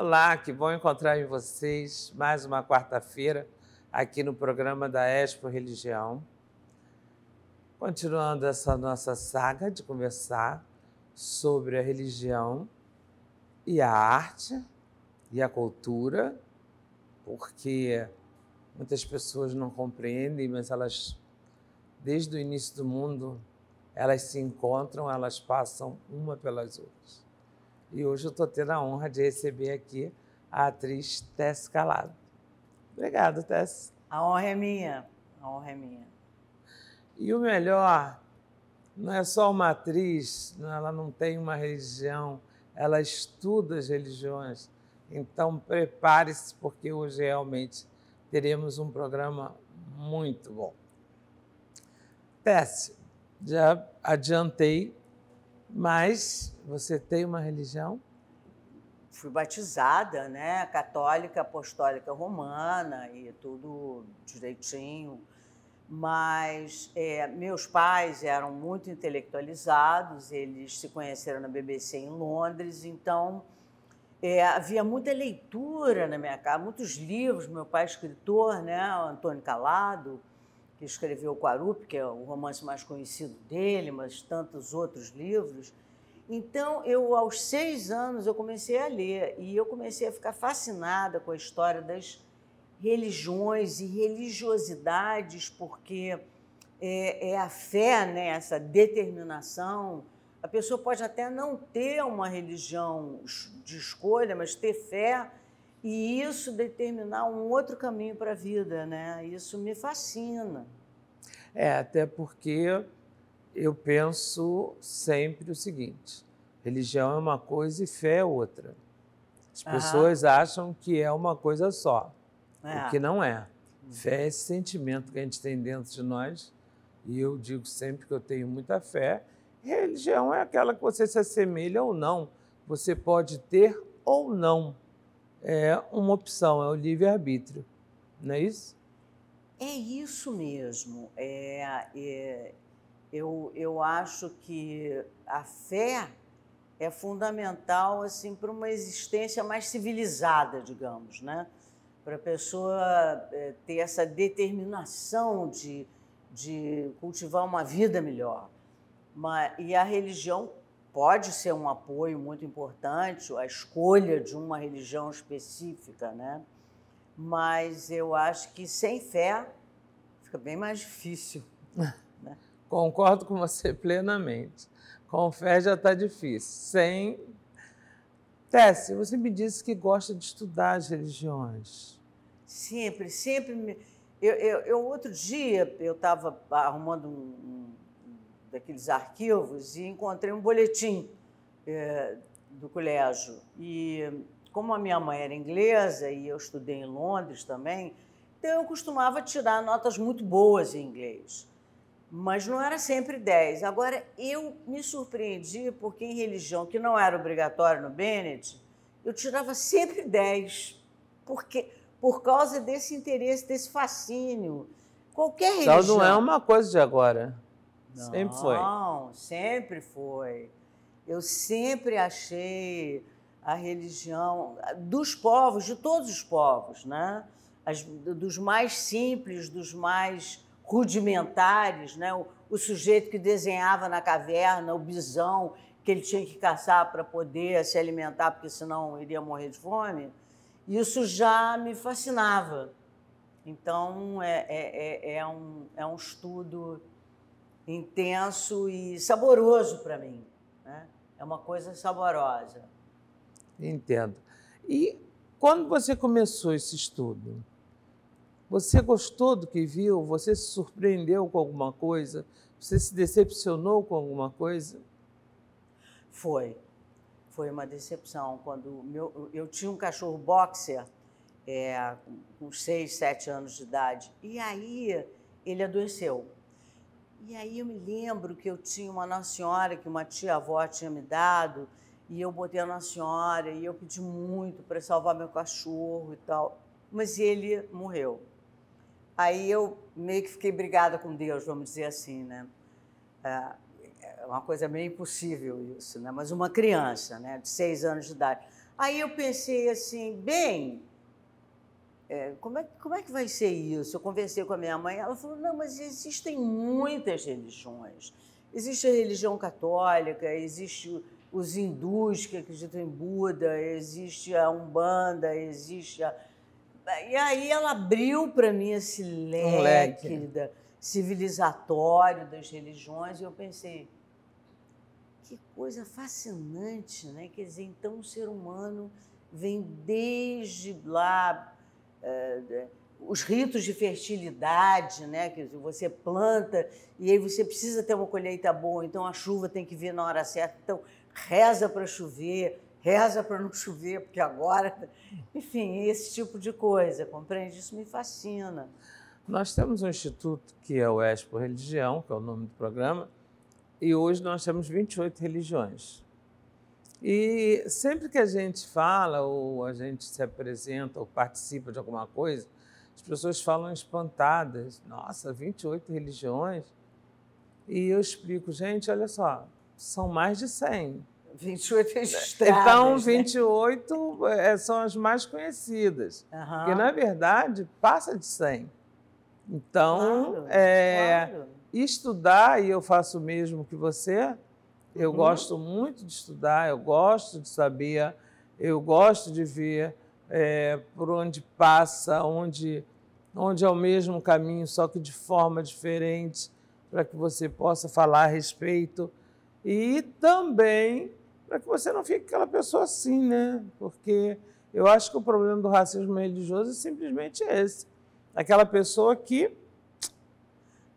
Olá, que bom encontrar em vocês mais uma quarta-feira aqui no programa da Expo Religião. Continuando essa nossa saga de conversar sobre a religião e a arte e a cultura, porque muitas pessoas não compreendem, mas elas, desde o início do mundo, elas se encontram, elas passam uma pelas outras. E hoje eu estou tendo a honra de receber aqui a atriz Tess Calado. Obrigado, Tess. A honra é minha. A honra é minha. E o melhor, não é só uma atriz, ela não tem uma religião, ela estuda as religiões. Então prepare-se, porque hoje realmente teremos um programa muito bom. Tess, já adiantei mas você tem uma religião? Fui batizada, né? Católica, apostólica romana e tudo direitinho. Mas é, meus pais eram muito intelectualizados, eles se conheceram na BBC em Londres, então é, havia muita leitura na minha casa, muitos livros. Meu pai, é escritor, né? Antônio Calado, que escreveu Quarup, que é o romance mais conhecido dele, mas tantos outros livros. Então, eu aos seis anos eu comecei a ler e eu comecei a ficar fascinada com a história das religiões e religiosidades, porque é, é a fé, né, essa determinação. A pessoa pode até não ter uma religião de escolha, mas ter fé e isso determinar um outro caminho para a vida, né? Isso me fascina. É, até porque eu penso sempre o seguinte: religião é uma coisa e fé é outra. As Aham. pessoas acham que é uma coisa só, é. o que não é. Hum. Fé é esse sentimento que a gente tem dentro de nós, e eu digo sempre que eu tenho muita fé. Religião é aquela que você se assemelha ou não, você pode ter ou não é uma opção, é o livre-arbítrio, não é isso? É isso mesmo. É, é, eu, eu acho que a fé é fundamental assim para uma existência mais civilizada, digamos, né? Para a pessoa é, ter essa determinação de, de cultivar uma vida melhor. Mas, e a religião pode ser um apoio muito importante a escolha de uma religião específica, né? Mas eu acho que sem fé fica bem mais difícil. Né? Concordo com você plenamente. Com fé já está difícil. Sem. Tess, você me disse que gosta de estudar as religiões. Sempre, sempre. Me... Eu, eu, eu outro dia eu estava arrumando um daqueles arquivos e encontrei um boletim é, do colégio. E como a minha mãe era inglesa e eu estudei em Londres também, então eu costumava tirar notas muito boas em inglês. Mas não era sempre 10. Agora, eu me surpreendi porque em religião, que não era obrigatório no Bennett, eu tirava sempre 10. Porque, por causa desse interesse, desse fascínio. Qualquer religião. Então não é uma coisa de agora. Não, sempre foi. Não, sempre foi. Eu sempre achei a religião dos povos, de todos os povos, né? As, dos mais simples, dos mais rudimentares, né? O, o, sujeito que desenhava na caverna, o bisão que ele tinha que caçar para poder se alimentar, porque senão iria morrer de fome. Isso já me fascinava. Então é, é, é, é um, é um estudo intenso e saboroso para mim. Né? É uma coisa saborosa. Entendo. E quando você começou esse estudo, você gostou do que viu? Você se surpreendeu com alguma coisa? Você se decepcionou com alguma coisa? Foi. Foi uma decepção. Quando meu, eu tinha um cachorro boxer é, com seis sete anos de idade. E aí ele adoeceu. E aí eu me lembro que eu tinha uma Nossa Senhora que uma tia-avó tinha me dado, e eu botei a Nossa Senhora, e eu pedi muito para salvar meu cachorro e tal. Mas ele morreu. Aí eu meio que fiquei brigada com Deus, vamos dizer assim, né? É, é uma coisa meio impossível isso, né? Mas uma criança, né? De seis anos de idade. Aí eu pensei assim, bem, é, como, é, como é que vai ser isso? Eu conversei com a minha mãe, ela falou, não, mas existem muitas religiões. Existe a religião católica, existe os hindus que acreditam em Buda, existe a Umbanda, existe a... E aí ela abriu para mim esse leque, um leque. Da, civilizatório das religiões e eu pensei, que coisa fascinante, né? Quer dizer, então o ser humano vem desde lá ah, os ritos de fertilidade, né? Que você planta e aí você precisa ter uma colheita boa, então a chuva tem que vir na hora certa. Então reza para chover, reza para não chover, porque agora, enfim, esse tipo de coisa, compreende? Isso me fascina. Nós temos um instituto que é o Expo Religião, que é o nome do programa, e hoje nós temos 28 religiões. E sempre que a gente fala, ou a gente se apresenta, ou participa de alguma coisa, as pessoas falam espantadas. Nossa, 28 religiões? E eu explico, gente, olha só, são mais de 100. 28 estados. Então, 28 né? Eh, são as mais conhecidas. Uhum. na verdade, passa de 100. Então, claro, é, claro. estudar, e eu faço o mesmo que você, eu uhum. gosto muito de estudar, eu gosto de saber, eu gosto de ver é, por onde passa, onde, onde é o mesmo caminho, só que de forma diferente, para que você possa falar a respeito. E também para que você não fique aquela pessoa assim, né? Porque eu acho que o problema do racismo religioso é simplesmente esse. Aquela pessoa que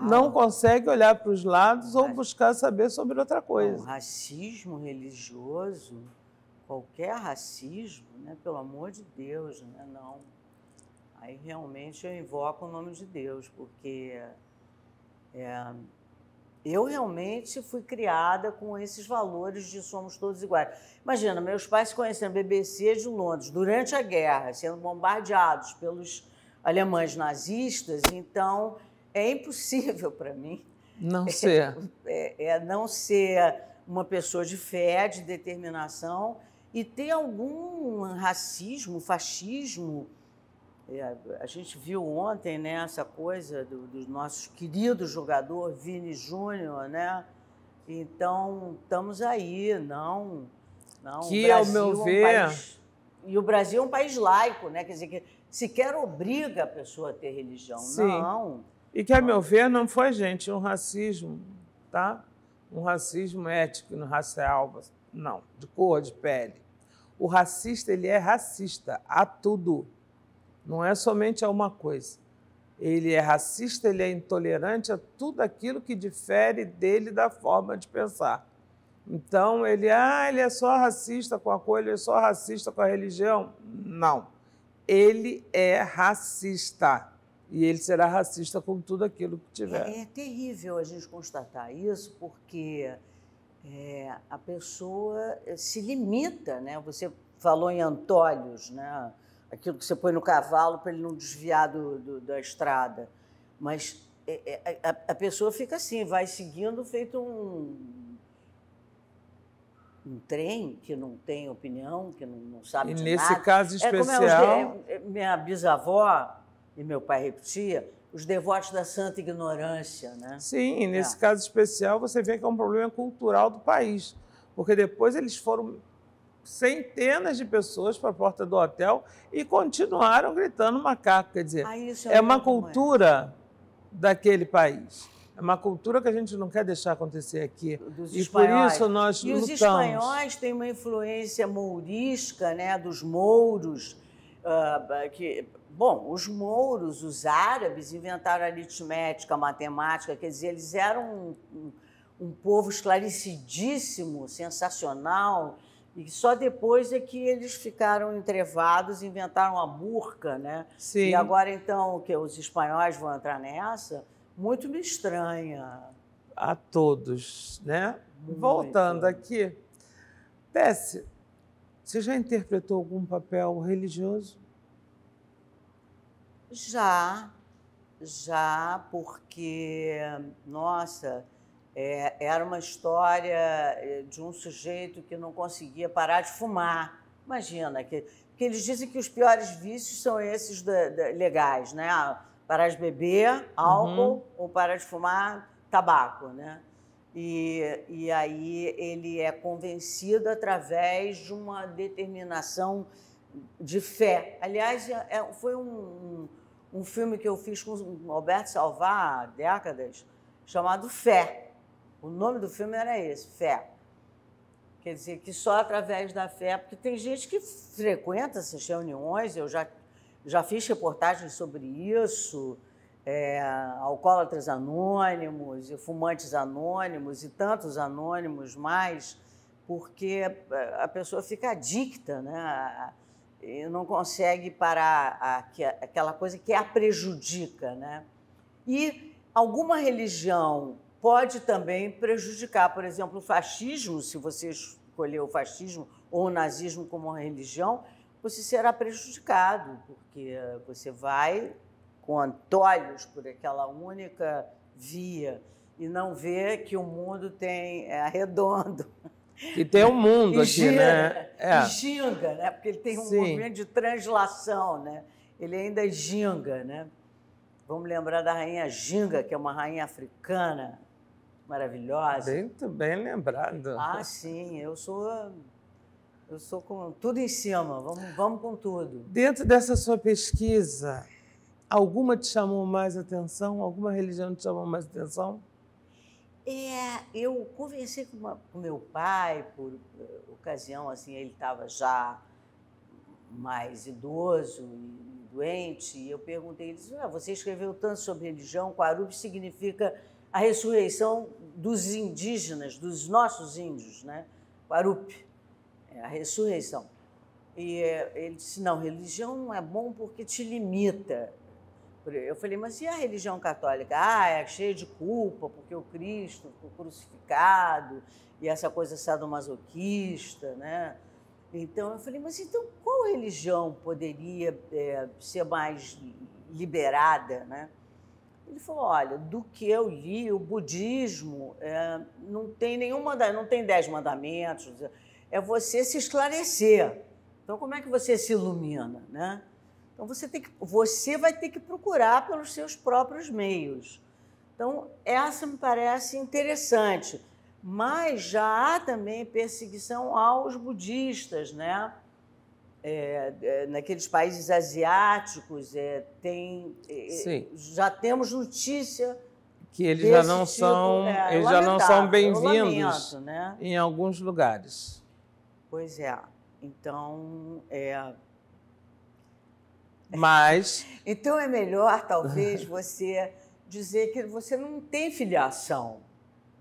não ah. consegue olhar para os lados ou ah. buscar saber sobre outra coisa. O racismo religioso, qualquer racismo, né, pelo amor de Deus, né, não. Aí realmente eu invoco o nome de Deus, porque é, eu realmente fui criada com esses valores de somos todos iguais. Imagina, meus pais se conhecendo BBC é de Londres durante a guerra, sendo bombardeados pelos alemães nazistas, então é impossível para mim. Não é, ser. É, é, é, não ser uma pessoa de fé, de determinação e ter algum racismo, fascismo. É, a gente viu ontem né, essa coisa do, do nosso querido jogador Vini Júnior, né? Então, estamos aí, não. não que, ao meu é ver. um país, e o Brasil é um país laico, né? Quer dizer, que sequer obriga a pessoa a ter religião. Sim. Não. E que, a meu ver, não foi, gente, um racismo, tá? Um racismo ético, no racial, não, de cor, de pele. O racista, ele é racista a tudo. Não é somente a uma coisa. Ele é racista, ele é intolerante a tudo aquilo que difere dele da forma de pensar. Então, ele, ah, ele é só racista com a cor, ele é só racista com a religião. Não. Ele é racista e ele será racista com tudo aquilo que tiver. É, é terrível a gente constatar isso, porque é, a pessoa se limita, né? Você falou em Antólios, né? Aquilo que você põe no cavalo para ele não desviar do, do, da estrada. Mas é, é a, a, pessoa fica assim, vai seguindo feito um, um trem que não tem opinião, que não, não sabe e de nada. E nesse caso é é, especial... minha bisavó e meu pai repetia, os devotos da santa ignorância, né? Sim, nesse é. caso especial você vê que é um problema cultural do país, porque depois eles foram centenas de pessoas para a porta do hotel e continuaram gritando macaco, quer dizer, ah, é uma é. cultura é. daquele país. É uma cultura que a gente não quer deixar acontecer aqui. Dos e espanhóis. por isso nós e lutamos. E os espanhóis têm uma influência mourisca, né, dos mouros, uh, que Bom, os mouros, os árabes, inventaram aritmética, matemática, quer dizer, eles eram um, um, um povo esclarecidíssimo, sensacional, e só depois é que eles ficaram entrevados, inventaram a burca, né? Sim. E agora, então, que os espanhóis vão entrar nessa, muito me estranha. A todos, né? Muito. Voltando aqui, Pesce, você já interpretou algum papel religioso? Já, já, porque, nossa, é, era uma história eh, de um sujeito que não conseguia parar de fumar. Imagina, que, que eles dizem que os piores vícios são esses da, da, legais, né? Ah, parar de beber uhum. álcool uhum. ou parar de fumar tabaco, né? E, e aí ele é convencido através de uma determinação de fé. Aliás, é, é foi um um filme que eu fiz com o Alberto Salvar há décadas, chamado Fé. O nome do filme era esse, Fé. Quer dizer, que só através da fé, porque tem gente que frequenta essas reuniões, eu já, já fiz reportagens sobre isso, é, alcoólatras anônimos, e fumantes anônimos e tantos anônimos mais, porque a pessoa fica adicta, né? e não consegue parar a, aquela coisa que a prejudica, né? E alguma religião pode também prejudicar, por exemplo, o fascismo, se você escolher o fascismo ou o nazismo como uma religião, você será prejudicado, porque você vai com antolhos por aquela única via e não vê que o mundo tem é redondo. E tem um mundo aqui, né? É. ginga, né? Porque ele tem um Sim. movimento de translação, né? Ele ainda é ginga, né? Vamos lembrar da rainha Ginga, que é uma rainha africana maravilhosa. Muito bem lembrado. Ah, sim, eu sou eu sou com tudo em cima, vamos, vamos com tudo. Dentro dessa sua pesquisa, alguma te chamou mais atenção? Alguma religião te chamou mais atenção? É, eu conversei com, uma, com meu pai por uh, ocasião, assim, ele estava já mais idoso e doente, e eu perguntei, ele disse, ah, você escreveu tanto sobre religião, Quarupi significa a ressurreição dos indígenas, dos nossos índios, né? Quarupi, é a ressurreição. E eh, ele disse, não, religião não é bom porque te limita, eu falei, mas e a religião católica? Ah, é cheia de culpa, porque o Cristo foi crucificado e essa coisa sadomasoquista, né? Então, eu falei, mas então qual religião poderia é, ser mais liberada, né? Ele falou, olha, do que eu li, o budismo é, não tem nenhum mandamento, não tem dez mandamentos, é você se esclarecer. Então, como é que você se ilumina, né? Então você tem que, você vai ter que procurar pelos seus próprios meios. Então essa me parece interessante, mas já há também perseguição aos budistas, né? É, é, naqueles países asiáticos é, tem é, é, já temos notícia que eles já não tipo, são é, eles já não são bem-vindos né? em alguns lugares. Pois é. Então, é, mas. então é melhor, talvez, você dizer que você não tem filiação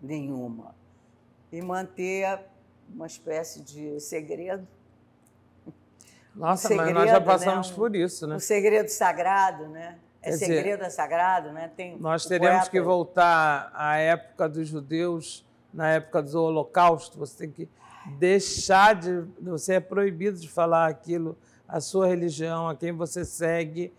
nenhuma e manter uma espécie de segredo. Nossa, um segredo, mas nós já né? passamos né? um, por isso, né? O um segredo sagrado, né? É Quer segredo dizer, é sagrado, né? Tem nós teremos poeta... que voltar à época dos judeus, na época do Holocausto. Você tem que deixar de. Você é proibido de falar aquilo a sua religião, a quem você segue.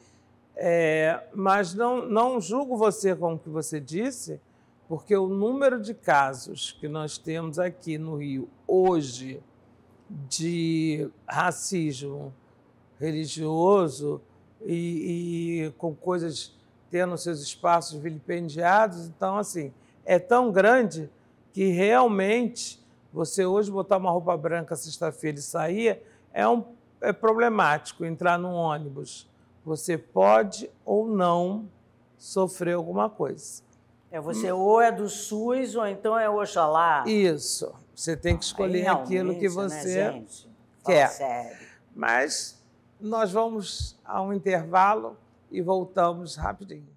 É, mas não, não julgo você com o que você disse, porque o número de casos que nós temos aqui no Rio hoje de racismo religioso e, e com coisas tendo seus espaços vilipendiados, então assim é tão grande que realmente você hoje botar uma roupa branca sexta-feira e sair é um é problemático entrar num ônibus. Você pode ou não sofrer alguma coisa. É você hum. ou é do SUS ou então é Oxalá. Isso. Você tem que escolher Aí, aquilo que né, você né, quer. Sério. Mas nós vamos a um intervalo e voltamos rapidinho.